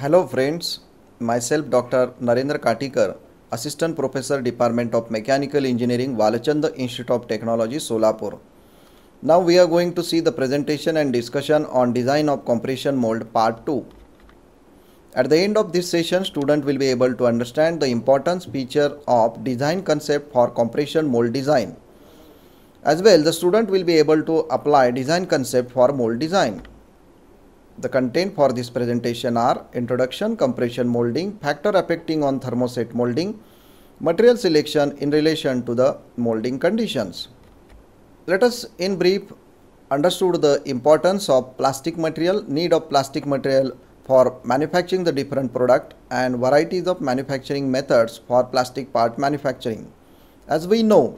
Hello friends, myself Dr. Narendra Katikar, Assistant Professor Department of Mechanical Engineering, Valachanda Institute of Technology, Solapur. Now we are going to see the presentation and discussion on design of compression mold part 2. At the end of this session, student will be able to understand the importance feature of design concept for compression mold design. As well, the student will be able to apply design concept for mold design. The content for this presentation are introduction, compression molding, factor affecting on thermoset molding, material selection in relation to the molding conditions. Let us in brief understood the importance of plastic material, need of plastic material for manufacturing the different product and varieties of manufacturing methods for plastic part manufacturing. As we know,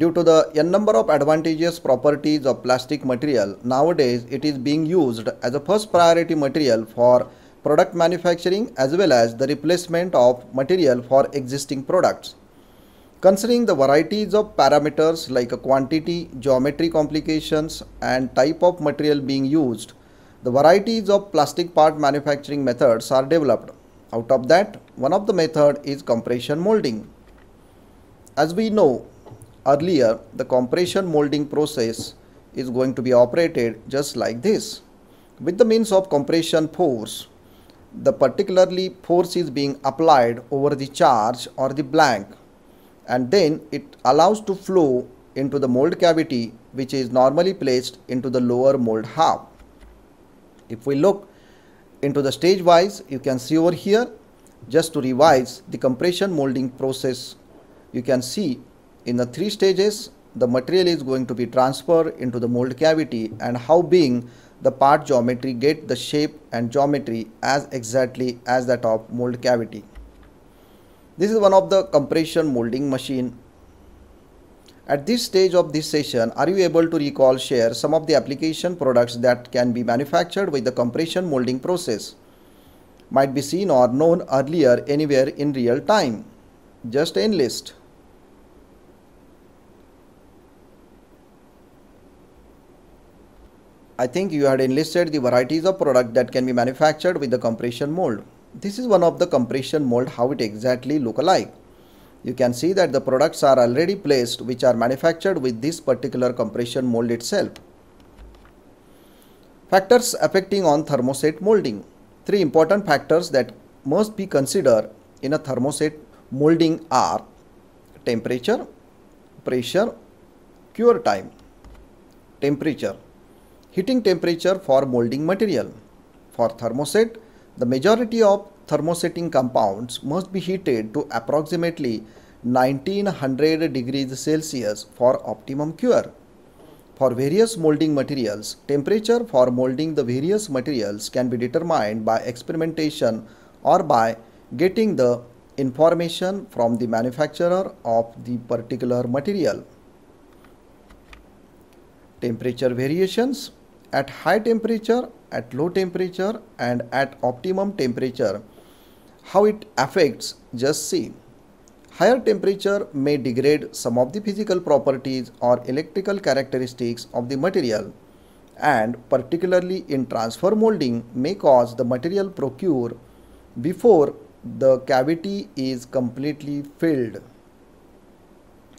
Due to the n number of advantageous properties of plastic material, nowadays it is being used as a first priority material for product manufacturing as well as the replacement of material for existing products. Considering the varieties of parameters like quantity, geometry complications and type of material being used, the varieties of plastic part manufacturing methods are developed. Out of that, one of the method is compression molding. As we know, earlier, the compression molding process is going to be operated just like this. With the means of compression force, the particularly force is being applied over the charge or the blank and then it allows to flow into the mold cavity which is normally placed into the lower mold half. If we look into the stage wise you can see over here just to revise the compression molding process you can see in the three stages the material is going to be transferred into the mold cavity and how being the part geometry get the shape and geometry as exactly as that of mold cavity. This is one of the compression molding machine. At this stage of this session, are you able to recall share some of the application products that can be manufactured with the compression molding process? Might be seen or known earlier anywhere in real time. Just enlist. I think you had enlisted the varieties of product that can be manufactured with the compression mold. This is one of the compression mold how it exactly look alike. You can see that the products are already placed which are manufactured with this particular compression mold itself. Factors affecting on thermoset molding. Three important factors that must be considered in a thermoset molding are temperature, pressure, cure time. Temperature heating temperature for molding material. For thermoset, the majority of thermosetting compounds must be heated to approximately 1900 degrees Celsius for optimum cure. For various molding materials, temperature for molding the various materials can be determined by experimentation or by getting the information from the manufacturer of the particular material. Temperature variations at high temperature, at low temperature and at optimum temperature. How it affects, just see. Higher temperature may degrade some of the physical properties or electrical characteristics of the material and particularly in transfer molding may cause the material procure before the cavity is completely filled.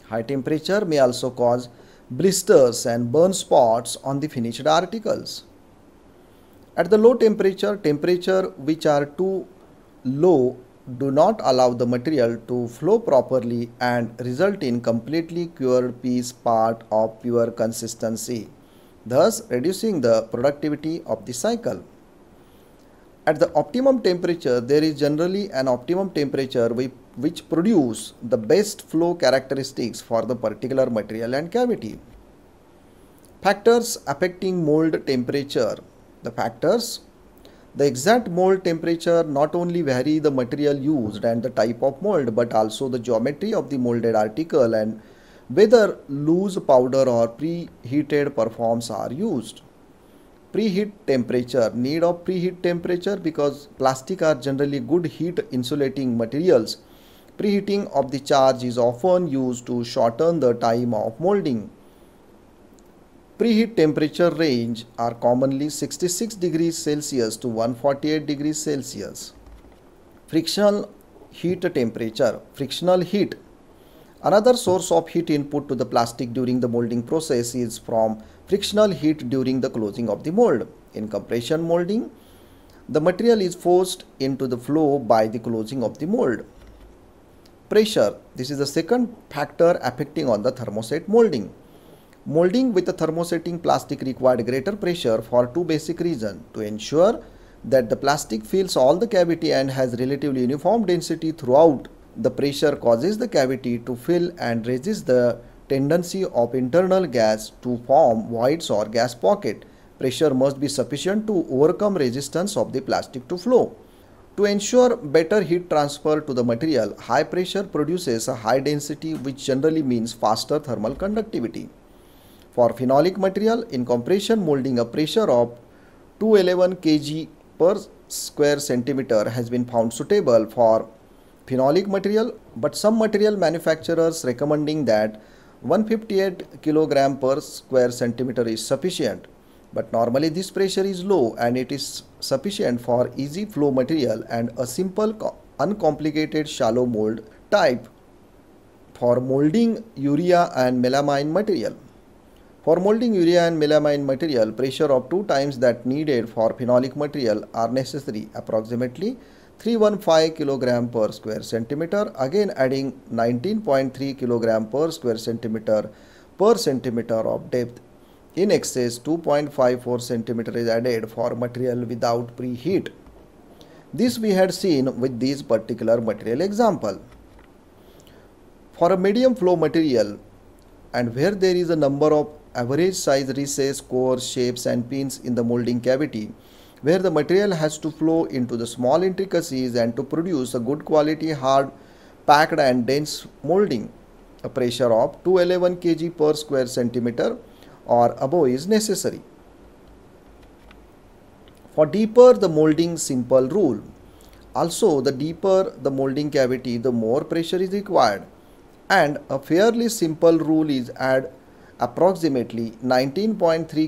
High temperature may also cause blisters and burn spots on the finished articles. At the low temperature, temperature which are too low do not allow the material to flow properly and result in completely cured piece part of pure consistency, thus reducing the productivity of the cycle. At the optimum temperature, there is generally an optimum temperature which produce the best flow characteristics for the particular material and cavity. Factors affecting mold temperature. The factors the exact mold temperature not only vary the material used and the type of mold but also the geometry of the molded article and whether loose powder or preheated performs are used. Preheat temperature, need of preheat temperature because plastic are generally good heat insulating materials Preheating of the charge is often used to shorten the time of molding. Preheat temperature range are commonly 66 degrees Celsius to 148 degrees Celsius. Frictional heat temperature, frictional heat. Another source of heat input to the plastic during the molding process is from frictional heat during the closing of the mold. In compression molding, the material is forced into the flow by the closing of the mold pressure. This is the second factor affecting on the thermoset molding. Molding with a thermosetting plastic required greater pressure for two basic reasons to ensure that the plastic fills all the cavity and has relatively uniform density throughout. The pressure causes the cavity to fill and raises the tendency of internal gas to form voids or gas pocket. Pressure must be sufficient to overcome resistance of the plastic to flow. To ensure better heat transfer to the material, high pressure produces a high density which generally means faster thermal conductivity. For phenolic material, in compression molding a pressure of 211 kg per square centimeter has been found suitable for phenolic material but some material manufacturers recommending that 158 kg per square centimeter is sufficient but normally this pressure is low and it is sufficient for easy flow material and a simple uncomplicated shallow mold type for molding urea and melamine material. For molding urea and melamine material, pressure of two times that needed for phenolic material are necessary approximately 315 kg per square centimeter again adding 19.3 kg per square centimeter per centimeter of depth in excess, 2.54 centimeter is added for material without preheat. This we had seen with this particular material example. For a medium flow material and where there is a number of average size recess, cores, shapes and pins in the molding cavity, where the material has to flow into the small intricacies and to produce a good quality hard packed and dense molding, a pressure of 211 kg per square centimeter or above is necessary. For deeper the molding simple rule. Also the deeper the molding cavity the more pressure is required and a fairly simple rule is add approximately 19.3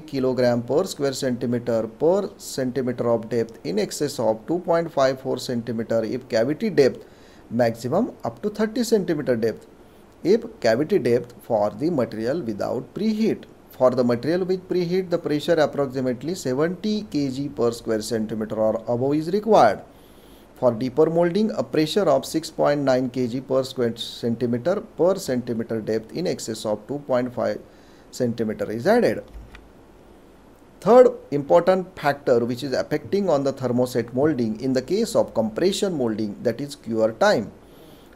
kg per square centimeter per centimeter of depth in excess of 2.54 centimeter if cavity depth maximum up to 30 centimeter depth if cavity depth for the material without preheat. For the material with preheat, the pressure approximately 70 kg per square centimeter or above is required. For deeper molding, a pressure of 6.9 kg per square centimeter per centimeter depth in excess of 2.5 centimeter is added. Third important factor which is affecting on the thermoset molding in the case of compression molding that is cure time.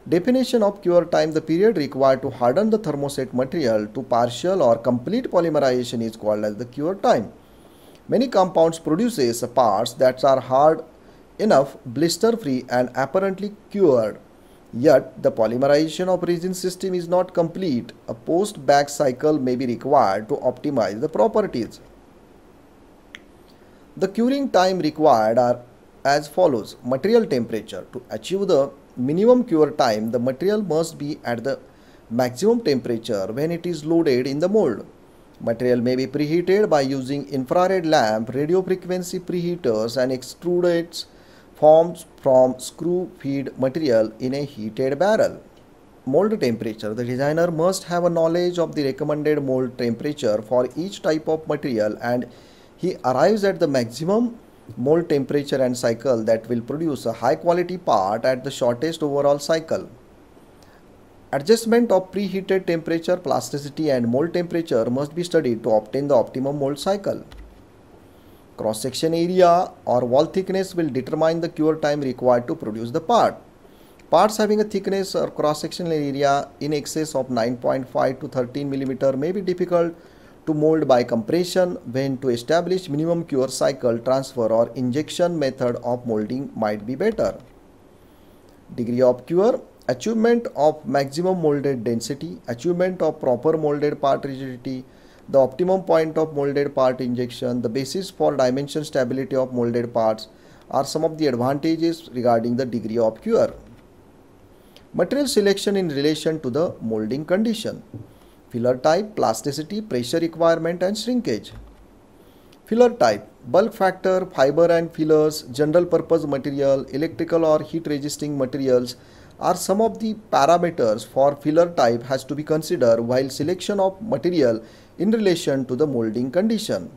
Definition of cure time The period required to harden the thermoset material to partial or complete polymerization is called as the cure time. Many compounds produces parts that are hard enough, blister free and apparently cured. Yet the polymerization of resin system is not complete. A post back cycle may be required to optimize the properties. The curing time required are as follows material temperature to achieve the minimum cure time, the material must be at the maximum temperature when it is loaded in the mold. Material may be preheated by using infrared lamp, radio frequency preheaters and extrudates formed from screw feed material in a heated barrel. Mold temperature. The designer must have a knowledge of the recommended mold temperature for each type of material and he arrives at the maximum mold temperature and cycle that will produce a high quality part at the shortest overall cycle. Adjustment of preheated temperature, plasticity and mold temperature must be studied to obtain the optimum mold cycle. Cross-section area or wall thickness will determine the cure time required to produce the part. Parts having a thickness or cross-sectional area in excess of 9.5 to 13 mm may be difficult to mold by compression, when to establish minimum cure cycle transfer or injection method of molding might be better. Degree of cure, achievement of maximum molded density, achievement of proper molded part rigidity, the optimum point of molded part injection, the basis for dimension stability of molded parts are some of the advantages regarding the degree of cure. Material selection in relation to the molding condition filler type, plasticity, pressure requirement and shrinkage. Filler type, bulk factor, fiber and fillers, general purpose material, electrical or heat resisting materials are some of the parameters for filler type has to be considered while selection of material in relation to the molding condition.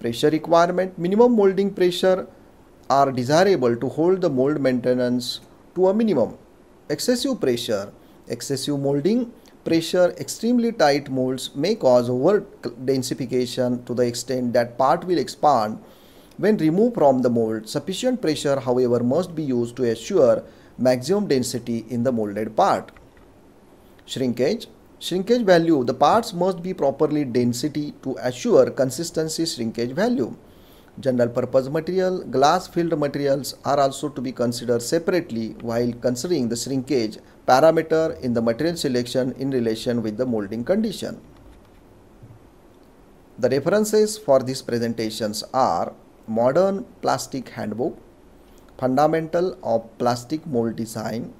Pressure requirement, minimum molding pressure are desirable to hold the mold maintenance to a minimum. Excessive pressure Excessive molding, pressure, extremely tight molds may cause over densification to the extent that part will expand when removed from the mold. Sufficient pressure, however, must be used to assure maximum density in the molded part. Shrinkage Shrinkage value, the parts must be properly density to assure consistency shrinkage value. General purpose material, glass filled materials are also to be considered separately while considering the shrinkage parameter in the material selection in relation with the molding condition. The references for these presentations are Modern Plastic Handbook, Fundamental of Plastic Mold Design,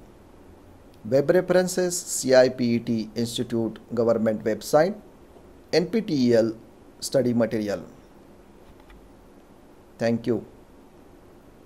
Web References CIPET Institute Government Website, NPTEL Study Material. Thank you.